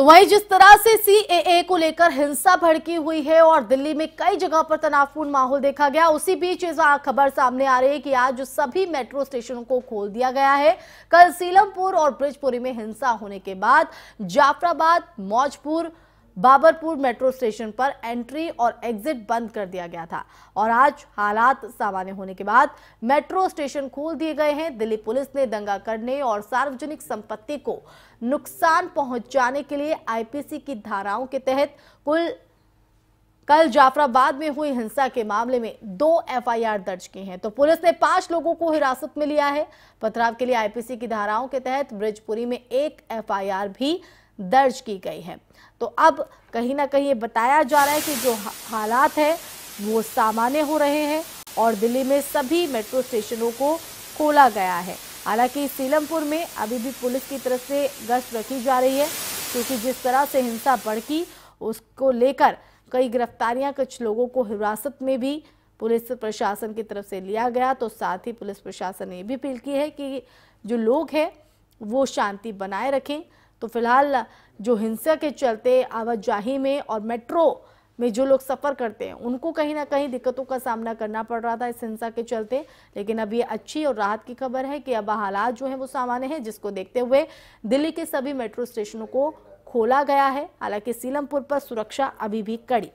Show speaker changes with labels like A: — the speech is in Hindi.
A: तो वहीं जिस तरह से सीएए को लेकर हिंसा भड़की हुई है और दिल्ली में कई जगहों पर तनावपूर्ण माहौल देखा गया उसी बीच खबर सामने आ रही है कि आज सभी मेट्रो स्टेशनों को खोल दिया गया है कल सीलमपुर और ब्रिजपुरी में हिंसा होने के बाद जाफराबाद मौजपुर बाबरपुर मेट्रो स्टेशन पर एंट्री और एग्जिट बंद कर दिया गया था और आज हालात सामान्य होने के बाद मेट्रो स्टेशन खोल दिए गए हैं दिल्ली पुलिस ने दंगा करने और सार्वजनिक संपत्ति को नुकसान पहुंचाने के लिए आईपीसी की धाराओं के तहत कुल कल जाफराबाद में हुई हिंसा के मामले में दो एफआईआर दर्ज की हैं तो पुलिस ने पांच लोगों को हिरासत में लिया है पथराव के लिए आईपीसी की धाराओं के तहत ब्रिजपुरी में एक एफआईआर भी दर्ज की गई है तो अब कहीं ना कहीं ये बताया जा रहा है कि जो हालात है वो सामान्य हो रहे हैं और दिल्ली में सभी मेट्रो स्टेशनों को खोला गया है हालांकि सीलमपुर में अभी भी पुलिस की तरफ से गश्त रखी जा रही है क्योंकि जिस तरह से हिंसा बढ़की उसको लेकर कई गिरफ्तारियां कुछ लोगों को हिरासत में भी पुलिस प्रशासन की तरफ से लिया गया तो साथ ही पुलिस प्रशासन ने भी अपील की है कि जो लोग हैं वो शांति बनाए रखें तो फिलहाल जो हिंसा के चलते आवाजाही में और मेट्रो में जो लोग सफ़र करते हैं उनको कहीं ना कहीं दिक्कतों का सामना करना पड़ रहा था इस हिंसा के चलते लेकिन अब ये अच्छी और राहत की खबर है कि अब हालात जो हैं वो सामान्य हैं जिसको देखते हुए दिल्ली के सभी मेट्रो स्टेशनों को खोला गया है हालांकि सीलमपुर पर सुरक्षा अभी भी कड़ी